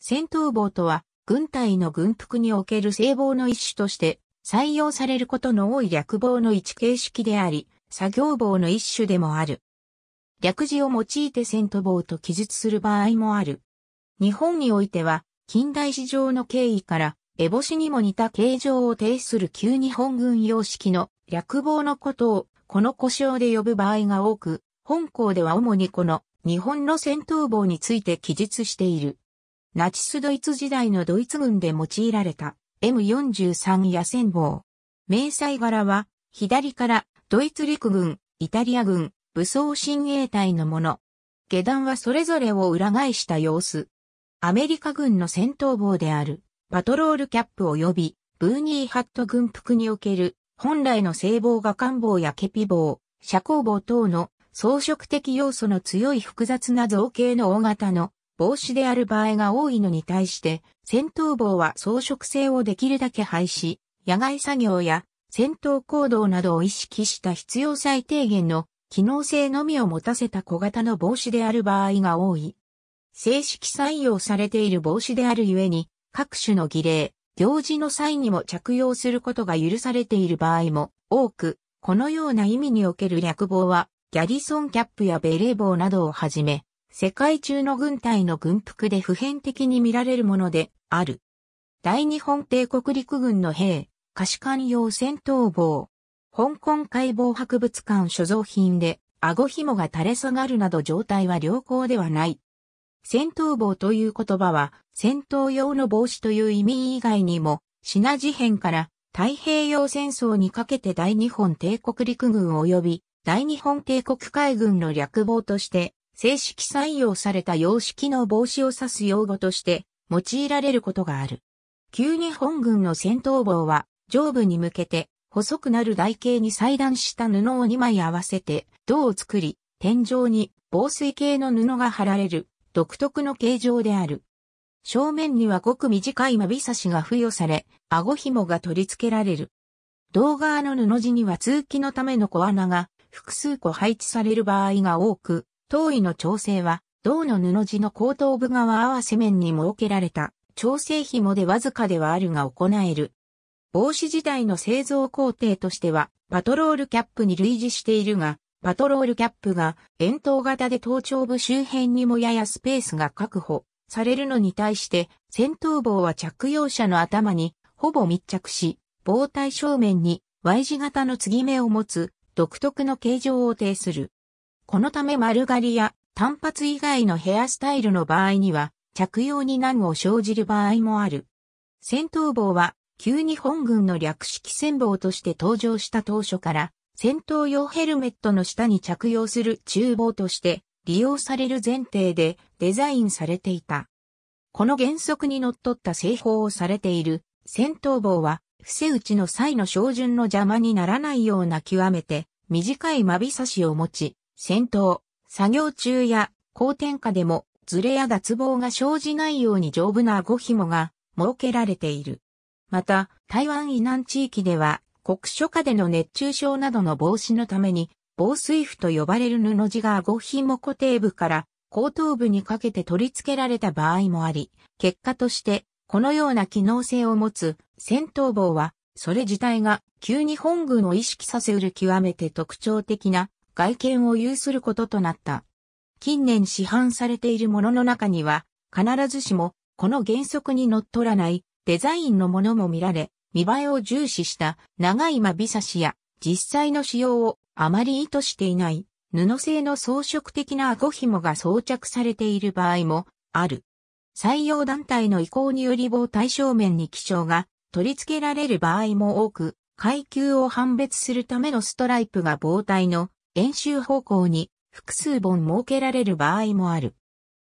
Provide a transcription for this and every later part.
戦闘棒とは、軍隊の軍服における性棒の一種として、採用されることの多い略棒の一形式であり、作業棒の一種でもある。略字を用いて戦闘棒と記述する場合もある。日本においては、近代史上の経緯から、絵星にも似た形状を呈する旧日本軍様式の略棒のことを、この故障で呼ぶ場合が多く、本校では主にこの日本の戦闘棒について記述している。ナチスドイツ時代のドイツ軍で用いられた M43 野戦棒。迷彩柄は、左からドイツ陸軍、イタリア軍、武装親衛隊のもの。下段はそれぞれを裏返した様子。アメリカ軍の戦闘棒である、パトロールキャップ及び、ブーニーハット軍服における、本来の聖棒が官棒やケピ棒、遮光棒等の装飾的要素の強い複雑な造形の大型の帽子である場合が多いのに対して、戦闘帽は装飾性をできるだけ廃止、野外作業や戦闘行動などを意識した必要最低限の機能性のみを持たせた小型の帽子である場合が多い。正式採用されている帽子であるゆえに、各種の儀礼、行事の際にも着用することが許されている場合も多く、このような意味における略帽は、ギャリソンキャップやベレー帽などをはじめ、世界中の軍隊の軍服で普遍的に見られるものである。大日本帝国陸軍の兵、可視艦用戦闘棒。香港解剖博物館所蔵品で、顎紐が垂れ下がるなど状態は良好ではない。戦闘棒という言葉は、戦闘用の帽子という意味以外にも、品事変から太平洋戦争にかけて大日本帝国陸軍及び大日本帝国海軍の略帽として正式採用された様式の防止を指す用語として用いられることがある。旧日本軍の戦闘棒は上部に向けて細くなる台形に裁断した布を2枚合わせて銅を作り、天井に防水系の布が貼られる独特の形状である。正面にはごく短いまびさしが付与され、顎紐が取り付けられる。胴側の布地には通気のための小穴が複数個配置される場合が多く、当位の調整は、銅の布地の後頭部側合わせ面に設けられた調整紐でわずかではあるが行える。帽子自体の製造工程としては、パトロールキャップに類似しているが、パトロールキャップが円筒型で頭頂部周辺にもややスペースが確保されるのに対して、戦闘棒は着用者の頭にほぼ密着し、棒体正面に Y 字型の継ぎ目を持つ独特の形状を呈する。このため丸刈りや単発以外のヘアスタイルの場合には着用に難を生じる場合もある。戦闘帽は旧日本軍の略式戦帽として登場した当初から戦闘用ヘルメットの下に着用する厨房として利用される前提でデザインされていた。この原則にのっとった製法をされている戦闘棒は伏せ打ちの際の照準の邪魔にならないような極めて短い間び差しを持ち、戦闘、作業中や高天下でもズレや脱帽が生じないように丈夫な顎紐が設けられている。また、台湾以南地域では、国書下での熱中症などの防止のために、防水布と呼ばれる布地が顎紐固定部から後頭部にかけて取り付けられた場合もあり、結果として、このような機能性を持つ戦闘棒は、それ自体が急に本軍を意識させうる極めて特徴的な外見を有することとなった。近年市販されているものの中には、必ずしも、この原則にのっとらないデザインのものも見られ、見栄えを重視した長い間びさしや、実際の使用をあまり意図していない布製の装飾的な顎紐が装着されている場合もある。採用団体の意向により棒対象面に基調が取り付けられる場合も多く、階級を判別するためのストライプが棒体の練習方向に複数本設けられる場合もある。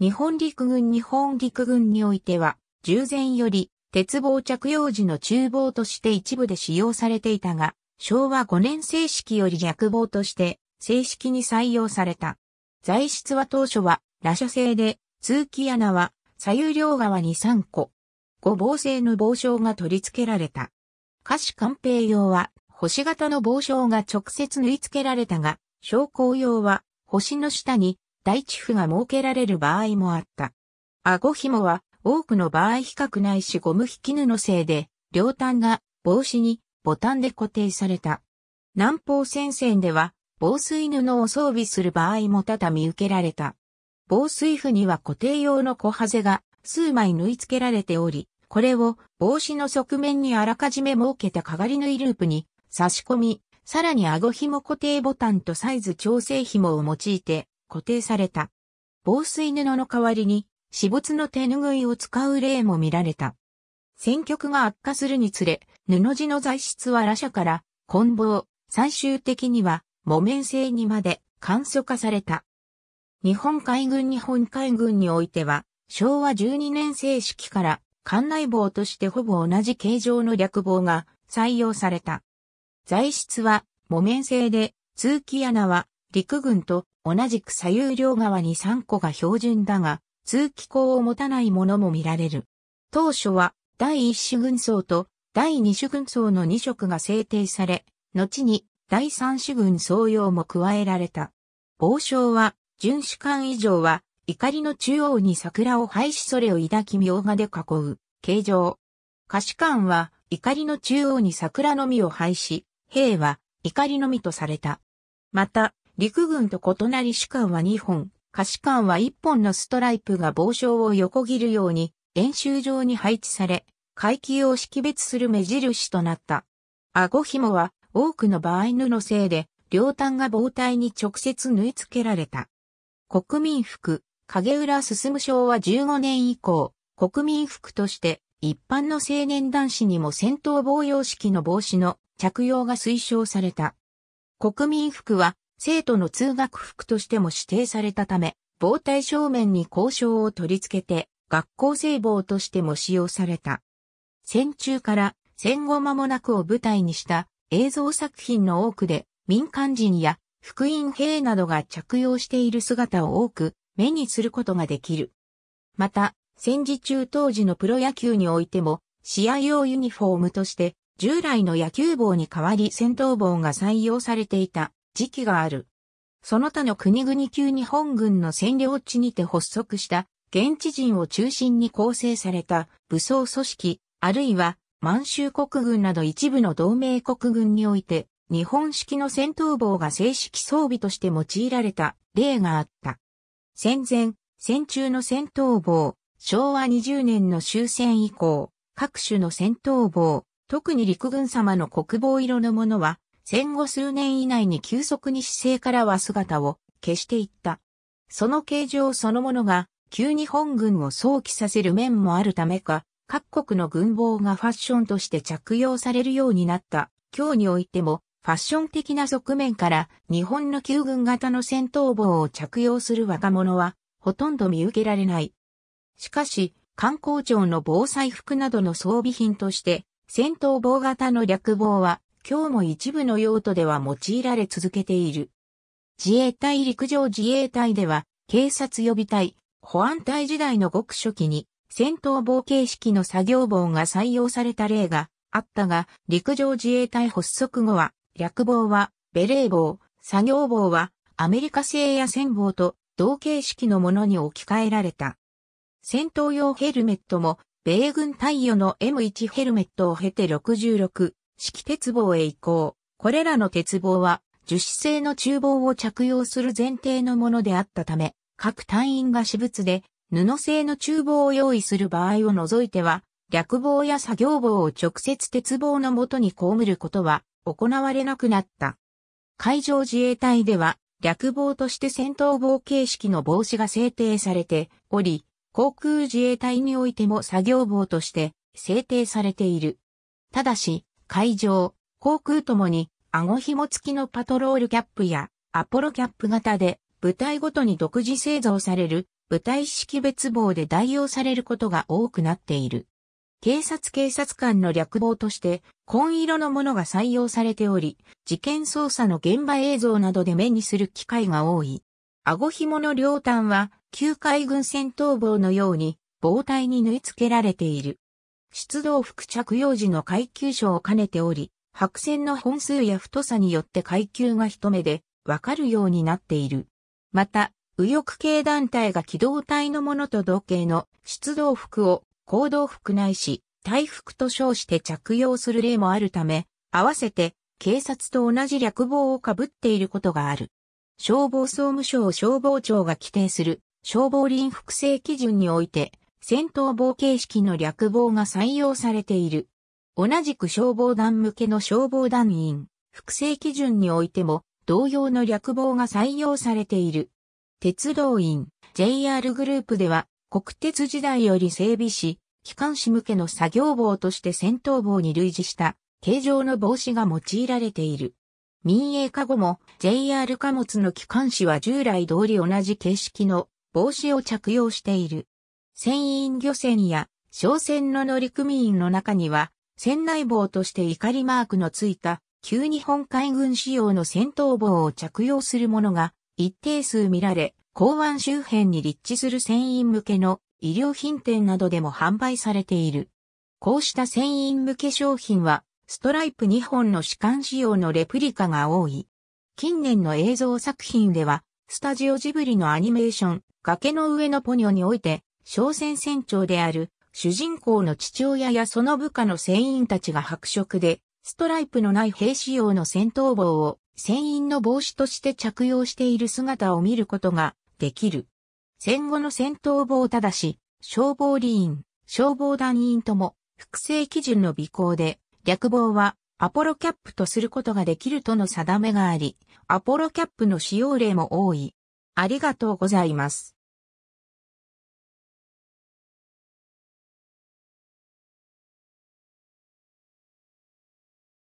日本陸軍日本陸軍においては、従前より鉄棒着用時の厨房として一部で使用されていたが、昭和5年正式より逆棒として正式に採用された。材質は当初は、羅射製で、通気穴は左右両側に3個。五棒製の棒章が取り付けられた。下肢官兵用は星型の棒章が直接縫い付けられたが、昇降用は、星の下に大地符が設けられる場合もあった。顎紐は、多くの場合比較ないしゴム引き布製で、両端が帽子にボタンで固定された。南方戦線では、防水布を装備する場合も多々見受けられた。防水布には固定用の小ハゼが数枚縫い付けられており、これを帽子の側面にあらかじめ設けたかがり縫いループに差し込み、さらに顎紐固定ボタンとサイズ調整紐を用いて固定された。防水布の代わりに、私物の手拭いを使う例も見られた。戦局が悪化するにつれ、布地の材質は羅車から、棍棒、最終的には、木綿製にまで簡素化された。日本海軍日本海軍においては、昭和12年正式から、艦内棒としてほぼ同じ形状の略棒が採用された。材質は木綿製で、通気穴は陸軍と同じく左右両側に3個が標準だが、通気口を持たないものも見られる。当初は第1種軍曹と第2種軍曹の2色が制定され、後に第3種軍曹用も加えられた。王将は、巡視官以上は、怒りの中央に桜を廃止それを抱き苗画で囲う、形状。歌詞官は、怒りの中央に桜の実を廃止、兵は怒りのみとされた。また、陸軍と異なり主官は2本、下士官は1本のストライプが傍傷を横切るように演習場に配置され、階級を識別する目印となった。顎紐は多くの場合布いで、両端が帽体に直接縫い付けられた。国民服、影浦進章は15年以降、国民服として一般の青年男子にも戦闘防用式の帽子の着用が推奨された。国民服は生徒の通学服としても指定されたため、防体正面に交渉を取り付けて学校制帽としても使用された。戦中から戦後間もなくを舞台にした映像作品の多くで民間人や福音兵などが着用している姿を多く目にすることができる。また、戦時中当時のプロ野球においても試合用ユニフォームとして従来の野球棒に代わり戦闘棒が採用されていた時期がある。その他の国々級日本軍の占領地にて発足した現地人を中心に構成された武装組織、あるいは満州国軍など一部の同盟国軍において日本式の戦闘棒が正式装備として用いられた例があった。戦前、戦中の戦闘棒、昭和20年の終戦以降、各種の戦闘棒、特に陸軍様の国防色のものは、戦後数年以内に急速に姿勢からは姿を消していった。その形状そのものが、急に本軍を想起させる面もあるためか、各国の軍帽がファッションとして着用されるようになった。今日においても、ファッション的な側面から日本の旧軍型の戦闘棒を着用する若者はほとんど見受けられない。しかし、観光庁の防災服などの装備品として戦闘棒型の略棒は、今日も一部の用途では用いられ続けている。自衛隊陸上自衛隊では、警察予備隊、保安隊時代のごく初期に、戦闘棒形式の作業棒が採用された例があったが、陸上自衛隊発足後は、略棒は、ベレー棒、作業棒は、アメリカ製や戦棒と同形式のものに置き換えられた。戦闘用ヘルメットも米軍太陽の M1 ヘルメットを経て66式鉄棒へ移行。これらの鉄棒は樹脂製の厨房を着用する前提のものであったため、各隊員が私物で布製の厨房を用意する場合を除いては、略棒や作業棒を直接鉄棒のとに被ることは行われなくなった。海上自衛隊では、略棒として戦闘棒形式の帽子が制定されており、航空自衛隊においても作業棒として制定されている。ただし、海上、航空ともに、顎紐付きのパトロールキャップや、アポロキャップ型で、部隊ごとに独自製造される、部隊識別棒で代用されることが多くなっている。警察警察官の略棒として、紺色のものが採用されており、事件捜査の現場映像などで目にする機会が多い。顎紐の両端は、旧海軍戦闘棒のように、棒体に縫い付けられている。出動服着用時の階級章を兼ねており、白線の本数や太さによって階級が一目でわかるようになっている。また、右翼系団体が機動隊のものと同型の出動服を行動服ないし、体服と称して着用する例もあるため、合わせて警察と同じ略帽をかぶっていることがある。消防総務省消防庁が規定する消防林複製基準において、戦闘棒形式の略棒が採用されている。同じく消防団向けの消防団員、複製基準においても、同様の略棒が採用されている。鉄道員、JR グループでは、国鉄時代より整備し、機関士向けの作業棒として戦闘棒に類似した、形状の帽子が用いられている。民営化後も JR 貨物の機関紙は従来通り同じ形式の帽子を着用している。船員漁船や商船の乗組員の中には、船内帽として怒りマークのついた旧日本海軍仕様の戦闘帽を着用するものが一定数見られ、港湾周辺に立地する船員向けの医療品店などでも販売されている。こうした船員向け商品はストライプ2本の主観仕様のレプリカが多い。近年の映像作品では、スタジオジブリのアニメーション、崖の上のポニョにおいて、商船船長である主人公の父親やその部下の船員たちが白色で、ストライプのない兵士用の戦闘帽を船員の帽子として着用している姿を見ることができる。戦後の戦闘帽ただし、消防理員、消防団員とも、複製基準の尾行で略棒はアポロキャップとすることができるとの定めがあり、アポロキャップの使用例も多い。ありがとうございます。